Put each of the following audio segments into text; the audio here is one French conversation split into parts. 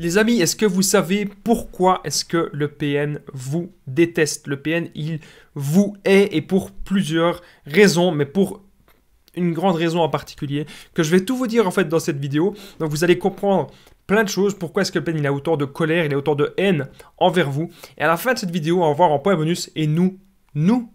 Les amis, est-ce que vous savez pourquoi est-ce que le PN vous déteste Le PN, il vous hait et pour plusieurs raisons, mais pour une grande raison en particulier que je vais tout vous dire en fait dans cette vidéo. Donc vous allez comprendre plein de choses. Pourquoi est-ce que le PN il a autant de colère, il a autant de haine envers vous Et à la fin de cette vidéo, on va voir en point bonus et nous, nous,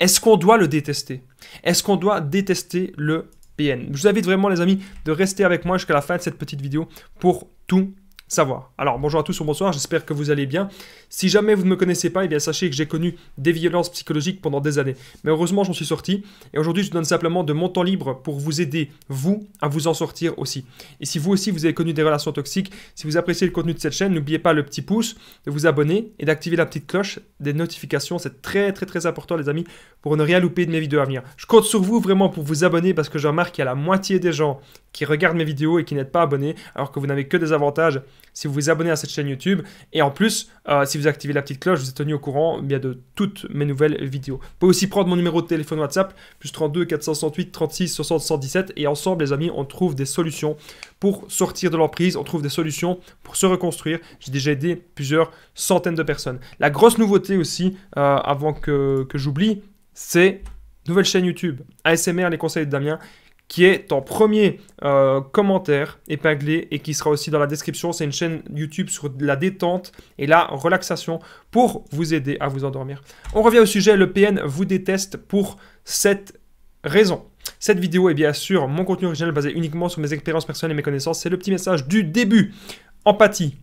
est-ce qu'on doit le détester Est-ce qu'on doit détester le PN Je vous invite vraiment les amis de rester avec moi jusqu'à la fin de cette petite vidéo pour tout savoir. Alors bonjour à tous ou bonsoir, j'espère que vous allez bien. Si jamais vous ne me connaissez pas, eh bien sachez que j'ai connu des violences psychologiques pendant des années. Mais heureusement, j'en suis sorti et aujourd'hui, je vous donne simplement de mon temps libre pour vous aider vous à vous en sortir aussi. Et si vous aussi vous avez connu des relations toxiques, si vous appréciez le contenu de cette chaîne, n'oubliez pas le petit pouce, de vous abonner et d'activer la petite cloche des notifications, c'est très très très important les amis pour ne rien louper de mes vidéos à venir. Je compte sur vous vraiment pour vous abonner parce que je remarque qu'il y a la moitié des gens qui regardent mes vidéos et qui n'êtes pas abonnés alors que vous n'avez que des avantages si vous vous abonnez à cette chaîne YouTube. Et en plus, euh, si vous activez la petite cloche, vous êtes tenu au courant eh bien, de toutes mes nouvelles vidéos. Vous pouvez aussi prendre mon numéro de téléphone WhatsApp, plus 32 468 36 60 117. Et ensemble, les amis, on trouve des solutions pour sortir de l'emprise, on trouve des solutions pour se reconstruire. J'ai déjà aidé plusieurs centaines de personnes. La grosse nouveauté aussi, euh, avant que, que j'oublie, c'est nouvelle chaîne YouTube, ASMR, les conseils de Damien qui est ton premier euh, commentaire épinglé et qui sera aussi dans la description. C'est une chaîne YouTube sur la détente et la relaxation pour vous aider à vous endormir. On revient au sujet, le PN vous déteste pour cette raison. Cette vidéo est bien sûr mon contenu original basé uniquement sur mes expériences personnelles et mes connaissances. C'est le petit message du début. Empathie.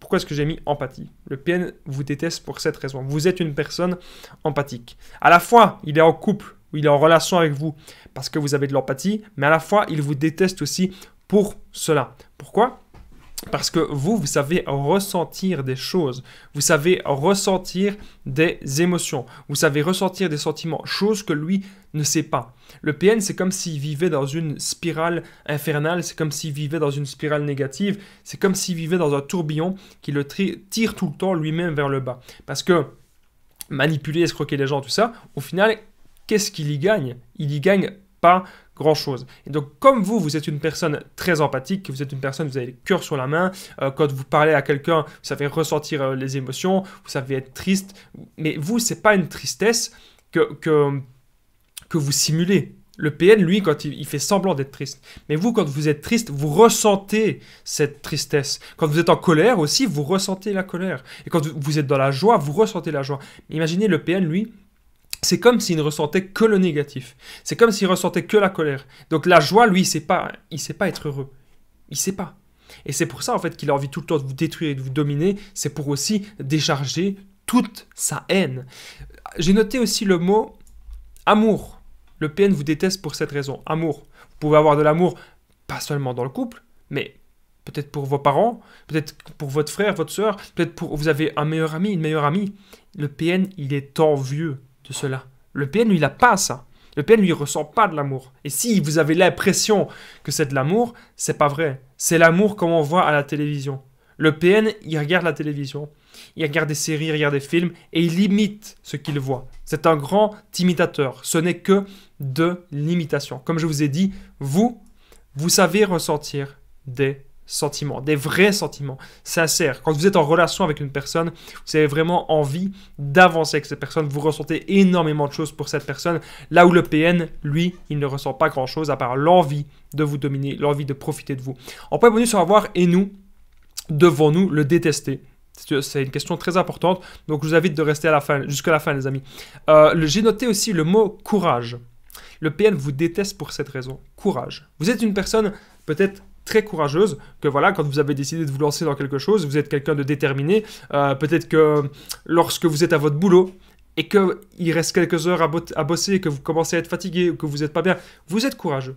Pourquoi est-ce que j'ai mis empathie Le PN vous déteste pour cette raison. Vous êtes une personne empathique. À la fois, il est en couple où il est en relation avec vous parce que vous avez de l'empathie, mais à la fois, il vous déteste aussi pour cela. Pourquoi parce que vous, vous savez ressentir des choses, vous savez ressentir des émotions, vous savez ressentir des sentiments, choses que lui ne sait pas. Le PN, c'est comme s'il vivait dans une spirale infernale, c'est comme s'il vivait dans une spirale négative, c'est comme s'il vivait dans un tourbillon qui le tire tout le temps lui-même vers le bas. Parce que manipuler, escroquer les gens, tout ça, au final, qu'est-ce qu'il y gagne Il y gagne pas grand-chose. Et donc, comme vous, vous êtes une personne très empathique, vous êtes une personne, vous avez le cœur sur la main, euh, quand vous parlez à quelqu'un, vous savez ressentir euh, les émotions, vous savez être triste, mais vous, c'est pas une tristesse que, que, que vous simulez. Le PN, lui, quand il fait semblant d'être triste. Mais vous, quand vous êtes triste, vous ressentez cette tristesse. Quand vous êtes en colère aussi, vous ressentez la colère. Et quand vous êtes dans la joie, vous ressentez la joie. Imaginez le PN, lui, c'est comme s'il ne ressentait que le négatif. C'est comme s'il ressentait que la colère. Donc la joie, lui, il sait pas, il sait pas être heureux. Il sait pas. Et c'est pour ça en fait qu'il a envie tout le temps de vous détruire et de vous dominer. C'est pour aussi décharger toute sa haine. J'ai noté aussi le mot amour. Le PN vous déteste pour cette raison. Amour. Vous pouvez avoir de l'amour pas seulement dans le couple, mais peut-être pour vos parents, peut-être pour votre frère, votre soeur, peut-être pour vous avez un meilleur ami, une meilleure amie. Le PN, il est envieux de cela. Le PN, il n'a pas ça. Le PN, lui, il ressent pas de l'amour. Et si vous avez l'impression que c'est de l'amour, c'est pas vrai. C'est l'amour comme on voit à la télévision. Le PN, il regarde la télévision, il regarde des séries, il regarde des films, et il imite ce qu'il voit. C'est un grand imitateur. Ce n'est que de l'imitation. Comme je vous ai dit, vous, vous savez ressentir des sentiments, des vrais sentiments sincères. Quand vous êtes en relation avec une personne, vous avez vraiment envie d'avancer avec cette personne, vous ressentez énormément de choses pour cette personne, là où le PN, lui, il ne ressent pas grand-chose à part l'envie de vous dominer, l'envie de profiter de vous. En point bonus, on va et nous, devons-nous le détester c'est une question très importante, donc je vous invite de rester à la fin, jusqu'à la fin, les amis. Euh, j'ai noté aussi le mot courage. Le PN vous déteste pour cette raison, courage. Vous êtes une personne peut-être très courageuse que voilà quand vous avez décidé de vous lancer dans quelque chose vous êtes quelqu'un de déterminé euh, peut-être que lorsque vous êtes à votre boulot et que il reste quelques heures à, à bosser que vous commencez à être fatigué ou que vous n'êtes pas bien vous êtes courageux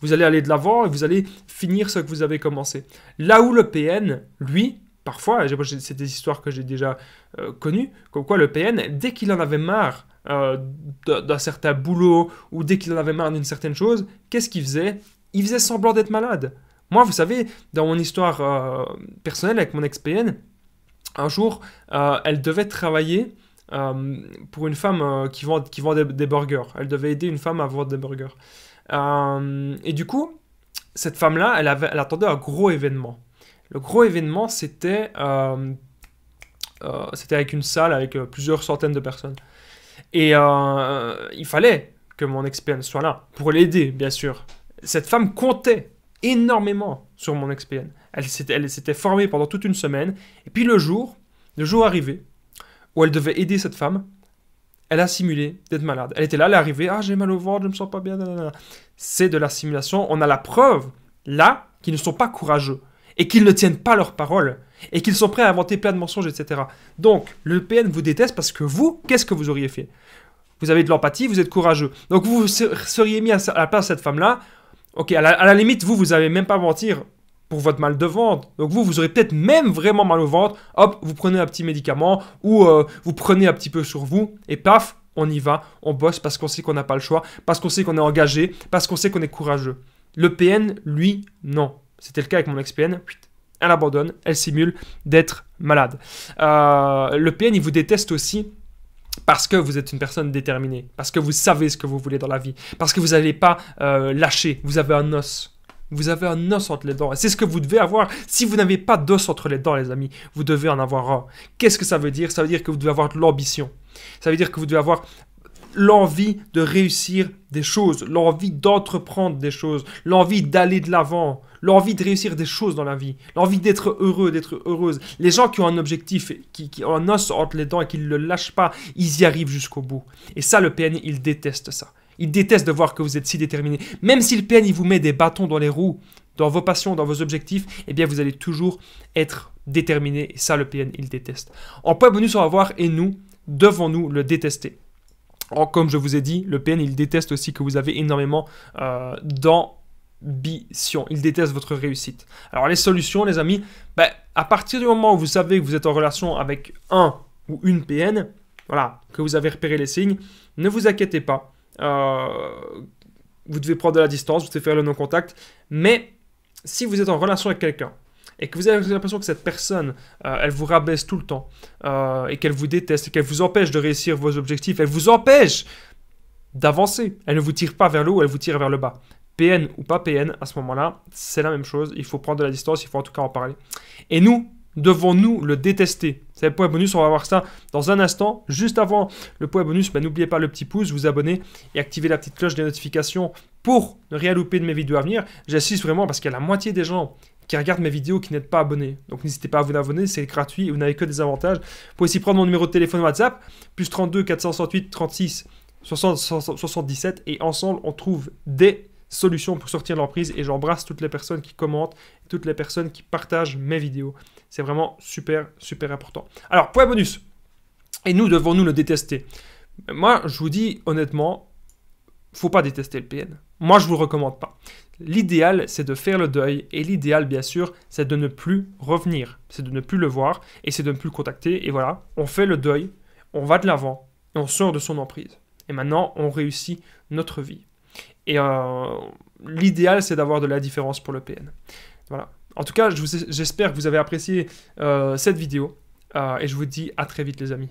vous allez aller de l'avant et vous allez finir ce que vous avez commencé là où le PN lui parfois c'est des histoires que j'ai déjà euh, connues comme quoi le PN dès qu'il en avait marre euh, d'un certain boulot ou dès qu'il en avait marre d'une certaine chose qu'est-ce qu'il faisait il faisait semblant d'être malade moi, vous savez, dans mon histoire euh, personnelle avec mon ex-PN, un jour, euh, elle devait travailler euh, pour une femme qui vend, qui vend des, burgers. Elle devait aider une femme à vendre des burgers. et du coup, cette femme-là, elle, elle attendait un gros événement. Le gros événement, c'était c'était avec une salle avec plusieurs centaines de personnes. Et il fallait que mon ex-PN soit là pour l'aider, bien sûr. Cette femme comptait énormément sur mon expn. Elle s'était formée pendant toute une semaine. Et puis le jour, le jour arrivé, où elle devait aider cette femme, elle a simulé d'être malade. Elle était là, elle est arrivée, ah j'ai mal au ventre, je ne me sens pas bien. C'est de la simulation. On a la preuve là qu'ils ne sont pas courageux et qu'ils ne tiennent pas leurs paroles et qu'ils sont prêts à inventer plein de mensonges, etc. Donc le PN vous déteste parce que vous, qu'est-ce que vous auriez fait Vous avez de l'empathie, vous êtes courageux. Donc vous seriez mis à la place de cette femme là. Ok, à la, limite, vous, vous n'allez même pas mentir pour votre mal de ventre. Donc vous, vous aurez peut-être même vraiment mal au ventre. Hop, vous prenez un petit médicament ou euh, vous prenez un petit peu sur vous et paf, on y va, on bosse parce qu'on sait qu'on n'a pas le choix, parce qu'on sait qu'on est engagé, parce qu'on sait qu'on est courageux. Le PN, lui, non. C'était le cas avec mon ex-PN. Elle abandonne, elle simule d'être malade. Euh, le PN, il vous déteste aussi parce que vous êtes une personne déterminée, parce que vous savez ce que vous voulez dans la vie, parce que vous n'allez pas euh, lâcher, vous avez un os. Vous avez un os entre les dents. C'est ce que vous devez avoir. Si vous n'avez pas d'os entre les dents, les amis, vous devez en avoir un. Qu'est-ce que ça veut dire Ça veut dire que vous devez avoir de l'ambition. Ça veut dire que vous devez avoir l'envie de réussir des choses, l'envie d'entreprendre des choses, l'envie d'aller de l'avant, l'envie de réussir des choses dans la vie, l'envie d'être heureux, d'être heureuse. Les gens qui ont un objectif, qui, qui ont un os entre les dents et qui ne le lâchent pas, ils y arrivent jusqu'au bout. Et ça, le PN, il déteste ça. Il déteste de voir que vous êtes si déterminé. Même si le PN, il vous met des bâtons dans les roues, dans vos passions, dans vos objectifs, eh bien, vous allez toujours être déterminé. Et ça, le PN, il déteste. En point bonus, on va voir, et nous, devons-nous le détester comme je vous ai dit, le PN, il déteste aussi que vous avez énormément dents euh, dans ambition. Ils détestent votre réussite. Alors les solutions, les amis, ben, à partir du moment où vous savez que vous êtes en relation avec un ou une PN, voilà, que vous avez repéré les signes, ne vous inquiétez pas. Euh, vous devez prendre de la distance, vous devez faire le non-contact. Mais si vous êtes en relation avec quelqu'un et que vous avez l'impression que cette personne, euh, elle vous rabaisse tout le temps euh, et qu'elle vous déteste et qu'elle vous empêche de réussir vos objectifs, elle vous empêche d'avancer. Elle ne vous tire pas vers le haut, elle vous tire vers le bas. PN ou pas PN, à ce moment-là, c'est la même chose. Il faut prendre de la distance, il faut en tout cas en parler. Et nous, devons-nous le détester C'est le point bonus, on va voir ça dans un instant. Juste avant le point bonus, mais ben, n'oubliez pas le petit pouce, vous abonner et activer la petite cloche des notifications pour ne rien louper de mes vidéos à venir. J'assiste vraiment parce qu'il y a la moitié des gens qui regardent mes vidéos qui n'êtes pas abonnés. Donc n'hésitez pas à vous abonner, c'est gratuit vous n'avez que des avantages. Vous pouvez aussi prendre mon numéro de téléphone WhatsApp, plus 32 468 36 60, 77 et ensemble on trouve des Solution pour sortir de l'emprise et j'embrasse toutes les personnes qui commentent, toutes les personnes qui partagent mes vidéos. C'est vraiment super, super important. Alors, point bonus, et nous devons nous le détester. Moi, je vous dis honnêtement, faut pas détester le PN. Moi, je vous le recommande pas. L'idéal, c'est de faire le deuil et l'idéal, bien sûr, c'est de ne plus revenir, c'est de ne plus le voir et c'est de ne plus le contacter. Et voilà, on fait le deuil, on va de l'avant et on sort de son emprise. Et maintenant, on réussit notre vie. Et euh, l'idéal, c'est d'avoir de la différence pour le PN. Voilà. En tout cas, j'espère que vous avez apprécié euh, cette vidéo. Euh, et je vous dis à très vite les amis.